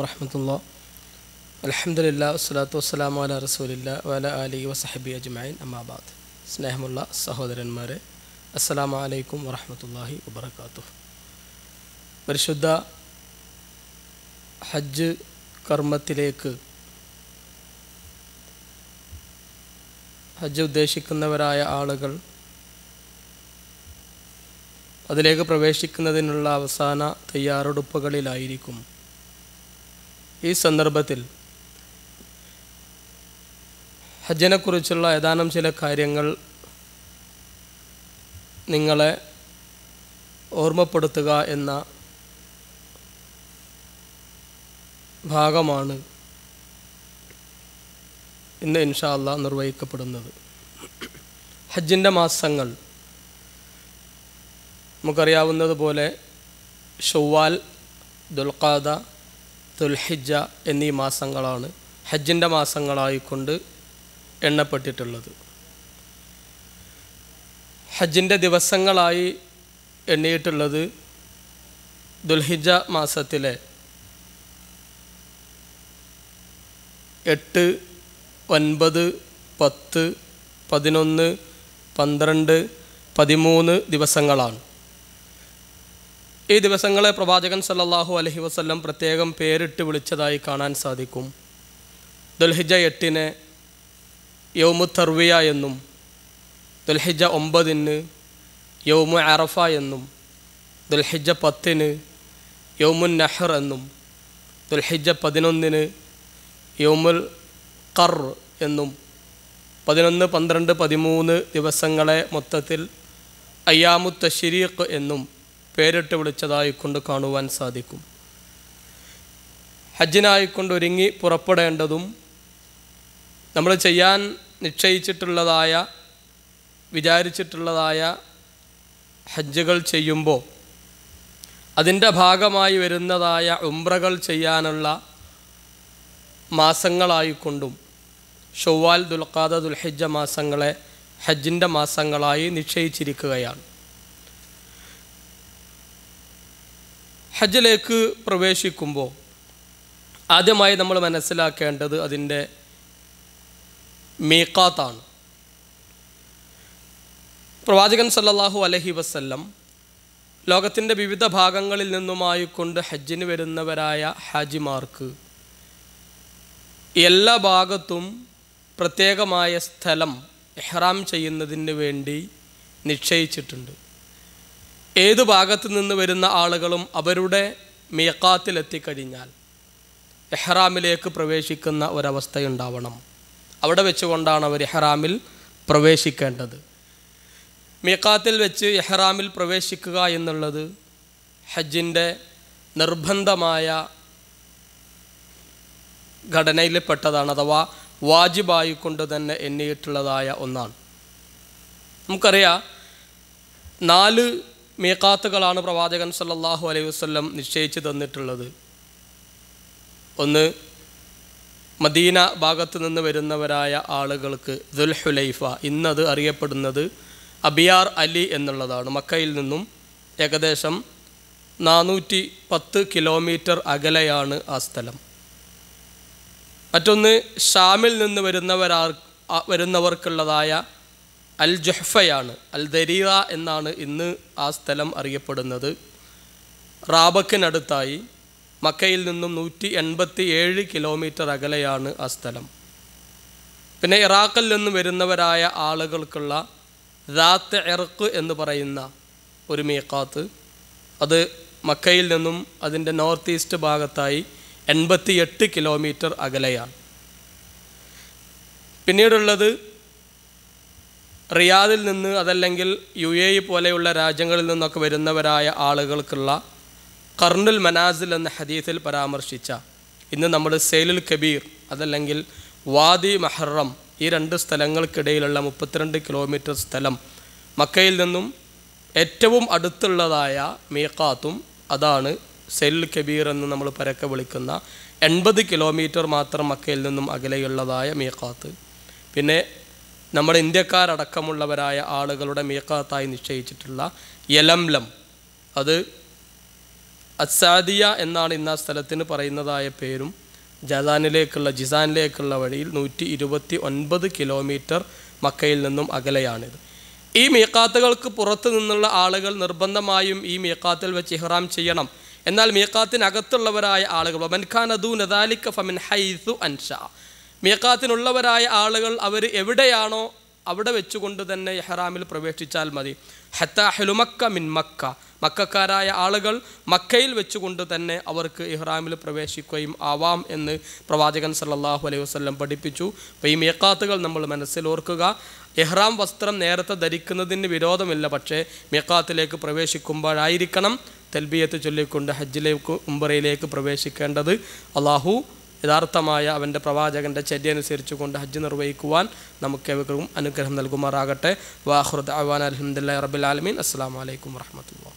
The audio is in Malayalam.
വറഹമത്തുള്ള അലഹമുല്ല വസ്സലാത്തു വസ്സലാമു വല റസൂലില്ല വല അലി വസഹബി അജ്മൈൻ അമ്മാബാദ് സ്നേഹമുള്ള സഹോദരന്മാരെ അസ്സലാമു അലൈക്കും വറഹമത്തല്ലാഹി വബർക്കാത്തു പരിശുദ്ധ ഹജ്ജ് കർമ്മത്തിലേക്ക് ഹജ്ജ് ഉദ്ദേശിക്കുന്നവരായ ആളുകൾ അതിലേക്ക് പ്രവേശിക്കുന്നതിനുള്ള അവസാന തയ്യാറെടുപ്പുകളിലായിരിക്കും ഈ സന്ദർഭത്തിൽ ഹജ്ജിനെക്കുറിച്ചുള്ള ഏതാനും ചില കാര്യങ്ങൾ നിങ്ങളെ ഓർമ്മപ്പെടുത്തുക എന്ന ഭാഗമാണ് ഇന്ന് ഇൻഷാല്ല നിർവഹിക്കപ്പെടുന്നത് ഹജ്ജിൻ്റെ മാസങ്ങൾ നമുക്കറിയാവുന്നതുപോലെ ഷൊവ്വാൽ ദുൽഖാദ ദുൽഹിജ എന്നീ മാസങ്ങളാണ് ഹജ്ജിൻ്റെ മാസങ്ങളായിക്കൊണ്ട് എണ്ണപ്പെട്ടിട്ടുള്ളത് ഹജ്ജിൻ്റെ ദിവസങ്ങളായി എണ്ണിയിട്ടുള്ളത് ദുൽഹിജ മാസത്തിലെ എട്ട് ഒൻപത് പത്ത് പതിനൊന്ന് പന്ത്രണ്ട് പതിമൂന്ന് ദിവസങ്ങളാണ് ഈ ദിവസങ്ങളെ പ്രവാചകൻ സല്ലാഹു അലഹി വസ്ല്ലം പ്രത്യേകം പേരിട്ട് വിളിച്ചതായി കാണാൻ സാധിക്കും ദുൽഹിജ എട്ടിന് യൗമു തർവിയ എന്നും ദുൽഹിജ ഒമ്പതിന് യൗമു അറഫ എന്നും ദുൽഹിജ പത്തിന് യൗമുൻ നഹർ എന്നും ദുൽഹിജ പതിനൊന്നിന് യൗമുൽ കർ എന്നും പതിനൊന്ന് പന്ത്രണ്ട് പതിമൂന്ന് ദിവസങ്ങളെ മൊത്തത്തിൽ അയ്യാമു എന്നും പേരിട്ട് വിളിച്ചതായി കൊണ്ട് കാണുവാൻ സാധിക്കും ഹജ്ജിനായിക്കൊണ്ട് ഒരുങ്ങി പുറപ്പെടേണ്ടതും നമ്മൾ ചെയ്യാൻ നിശ്ചയിച്ചിട്ടുള്ളതായ വിചാരിച്ചിട്ടുള്ളതായ ഹജ്ജുകൾ ചെയ്യുമ്പോൾ അതിൻ്റെ ഭാഗമായി വരുന്നതായ ഉംറകൾ ചെയ്യാനുള്ള മാസങ്ങളായിക്കൊണ്ടും ഷൊവ്വാൽ ദുൽഖാദ ദുൽഹജ്ജ മാസങ്ങളെ ഹജ്ജിൻ്റെ മാസങ്ങളായി നിശ്ചയിച്ചിരിക്കുകയാണ് ഹജ്ജിലേക്ക് പ്രവേശിക്കുമ്പോൾ ആദ്യമായി നമ്മൾ മനസ്സിലാക്കേണ്ടത് അതിൻ്റെ മീക്കാത്താണ് പ്രവാചകൻ സല്ലാഹു അലഹി വസ്ല്ലം ലോകത്തിൻ്റെ വിവിധ ഭാഗങ്ങളിൽ നിന്നുമായി കൊണ്ട് ഹജ്ജിന് വരുന്നവരായ ഹാജിമാർക്ക് എല്ലാ ഭാഗത്തും പ്രത്യേകമായ സ്ഥലം എഹ്റാം ചെയ്യുന്നതിന് വേണ്ടി നിശ്ചയിച്ചിട്ടുണ്ട് ഏത് ഭാഗത്തു നിന്ന് വരുന്ന ആളുകളും അവരുടെ മേക്കാത്തിലെത്തിക്കഴിഞ്ഞാൽ എഹ്റാമിലേക്ക് പ്രവേശിക്കുന്ന ഒരവസ്ഥയുണ്ടാവണം അവിടെ വെച്ചുകൊണ്ടാണ് അവർ എഹ്റാമിൽ പ്രവേശിക്കേണ്ടത് മേക്കാത്തിൽ വെച്ച് എഹ്റാമിൽ പ്രവേശിക്കുക എന്നുള്ളത് ഹജ്ജിൻ്റെ നിർബന്ധമായ ഘടനയിൽപ്പെട്ടതാണ് അഥവാ വാജിബായിക്കൊണ്ട് തന്നെ എണ്ണിയിട്ടുള്ളതായ ഒന്നാണ് നമുക്കറിയാം നാല് മീക്കാത്തുകളാണ് പ്രവാചകൻ സല്ലാഹു അലൈഹി വസ്ല്ലം നിശ്ചയിച്ച് തന്നിട്ടുള്ളത് ഒന്ന് മദീന ഭാഗത്തു നിന്ന് വരുന്നവരായ ആളുകൾക്ക് ദുൽഹുലൈഫ ഇന്നത് അറിയപ്പെടുന്നത് അബിയാർ അലി എന്നുള്ളതാണ് മക്കയിൽ നിന്നും ഏകദേശം നാനൂറ്റി പത്ത് കിലോമീറ്റർ അകലെയാണ് ആ സ്ഥലം മറ്റൊന്ന് ഷാമിൽ നിന്ന് വരുന്നവരാർ വരുന്നവർക്കുള്ളതായ അൽ ജുഹ്ഫയാണ് അൽ ദരീറ എന്നാണ് ഇന്ന് ആ സ്ഥലം അറിയപ്പെടുന്നത് റാബക്കിനടുത്തായി മക്കയിൽ നിന്നും നൂറ്റി എൺപത്തി ഏഴ് കിലോമീറ്റർ അകലെയാണ് ആ സ്ഥലം പിന്നെ ഇറാഖിൽ നിന്ന് വരുന്നവരായ ആളുകൾക്കുള്ള റാത്ത് ഇറക്ക് എന്ന് പറയുന്ന ഒരു മീക്കാത്ത് അത് മക്കയിൽ നിന്നും അതിൻ്റെ നോർത്ത് ഈസ്റ്റ് ഭാഗത്തായി എട്ട് കിലോമീറ്റർ അകലെയാണ് പിന്നീടുള്ളത് റിയാദിൽ നിന്ന് അതല്ലെങ്കിൽ യു എ ഇ പോലെയുള്ള രാജ്യങ്ങളിൽ നിന്നൊക്കെ വരുന്നവരായ ആളുകൾക്കുള്ള കർണുൽ മനാസിൽ എന്ന ഹദീസിൽ പരാമർശിച്ച ഇന്ന് നമ്മൾ സെയിലുൽ കബീർ അതല്ലെങ്കിൽ വാദി മഹറം ഈ രണ്ട് സ്ഥലങ്ങൾക്കിടയിലുള്ള മുപ്പത്തിരണ്ട് കിലോമീറ്റർ സ്ഥലം മക്കയിൽ നിന്നും ഏറ്റവും അടുത്തുള്ളതായ മീക്കാത്തും അതാണ് സെയിലുൽ കബീർ എന്ന് നമ്മൾ പരക്കെ വിളിക്കുന്ന എൺപത് കിലോമീറ്റർ മാത്രം മക്കയിൽ നിന്നും അകലെയുള്ളതായ മീക്കാത്ത് പിന്നെ നമ്മുടെ ഇന്ത്യക്കാരടക്കമുള്ളവരായ ആളുകളുടെ മീക്കാത്തായി നിശ്ചയിച്ചിട്ടുള്ള യലംലം അത് അസാദിയ എന്നാണ് ഇന്ന് ആ സ്ഥലത്തിന് പറയുന്നതായ പേരും ജസാനിലേക്കുള്ള ജിസാനിലേക്കുള്ള വഴിയിൽ നൂറ്റി ഇരുപത്തി ഒൻപത് കിലോമീറ്റർ മക്കയിൽ നിന്നും അകലെയാണിത് ഈ മീക്കാത്തുകൾക്ക് പുറത്തു നിന്നുള്ള ആളുകൾ നിർബന്ധമായും ഈ മീക്കാത്തിൽ വെച്ച് ഇഹ്റാം ചെയ്യണം എന്നാൽ മീക്കാത്തിനകത്തുള്ളവരായ ആളുകൾ ബൻഖാൻ അദൂ നദാലിക്ക ഫമിൻ ഹൈസു അൻഷ മീക്കാത്തിനുള്ളവരായ ആളുകൾ അവർ എവിടെയാണോ അവിടെ വെച്ചുകൊണ്ട് തന്നെ ഇഹ്റാമിൽ പ്രവേശിച്ചാൽ മതി ഹത്താഹലുമക്ക മിൻ മക്ക മക്കാരായ ആളുകൾ മക്കയിൽ വെച്ചുകൊണ്ട് തന്നെ അവർക്ക് ഇഹ്റാമിൽ പ്രവേശിക്കുകയും ആവാം എന്ന് പ്രവാചകൻ സല്ലാഹു അലൈഹി വസ്ലം പഠിപ്പിച്ചു അപ്പോൾ ഈ മേക്കാത്തുകൾ നമ്മൾ മനസ്സിൽ ഓർക്കുക ഇഹ്റാം വസ്ത്രം നേരത്തെ ധരിക്കുന്നതിന് വിരോധമില്ല പക്ഷേ മേക്കാത്തിലേക്ക് പ്രവേശിക്കുമ്പോഴായിരിക്കണം തെൽബിയത്ത് ചൊല്ലിക്കൊണ്ട് ഹജ്ജിലേക്ക് ഉംബറയിലേക്ക് പ്രവേശിക്കേണ്ടത് അള്ളാഹു യഥാർത്ഥമായ അവൻ്റെ പ്രവാചകൻ്റെ ചര്യ അനുസരിച്ച് കൊണ്ട് ഹജ്ജ് നിർവഹിക്കുവാൻ നമുക്കേവർക്കും അനുഗ്രഹം നൽകുമാറാകട്ടെ വാഹുർദ് അവാൻ അലഹമുല്ലാ ആലമീൻ അസ്സാം വലൈക്കും വർഹമത്തുള്ള